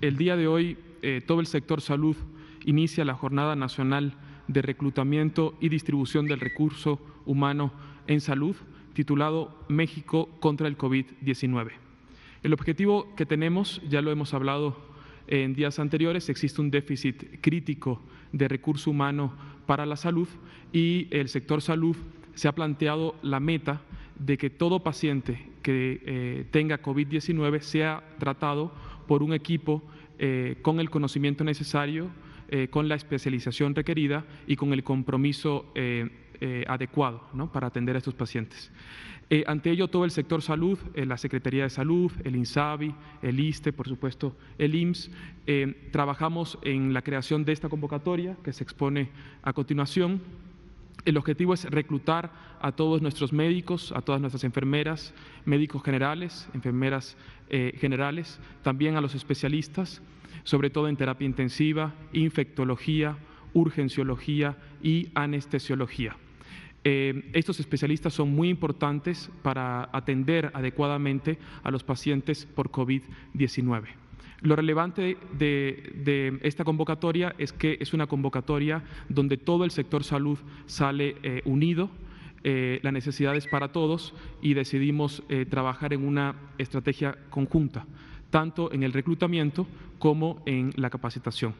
El día de hoy, eh, todo el sector salud inicia la Jornada Nacional de Reclutamiento y Distribución del Recurso Humano en Salud, titulado México contra el COVID-19. El objetivo que tenemos, ya lo hemos hablado en días anteriores, existe un déficit crítico de recurso humano para la salud y el sector salud se ha planteado la meta de que todo paciente que eh, tenga COVID-19 sea tratado por un equipo eh, con el conocimiento necesario, eh, con la especialización requerida y con el compromiso eh, adecuado para atender a estos pacientes. ante ello, todo el sector salud, la Secretaría de Salud, el INSABI, el ISTE, por supuesto, el IMSS, trabajamos en la creación de esta convocatoria que se expone a continuación el objetivo es reclutar a todos nuestros médicos, a todas nuestras enfermeras, médicos generales, enfermeras eh, generales, también a los especialistas, sobre todo en terapia intensiva, infectología, urgenciología y anestesiología. Eh, estos especialistas son muy importantes para atender adecuadamente a los pacientes por COVID-19. Lo relevante de, esta convocatoria es que es una convocatoria donde todo el sector salud sale eh, unido, eh, la necesidad es para todos y decidimos eh, trabajar en una estrategia conjunta, tanto en el reclutamiento como en la capacitación.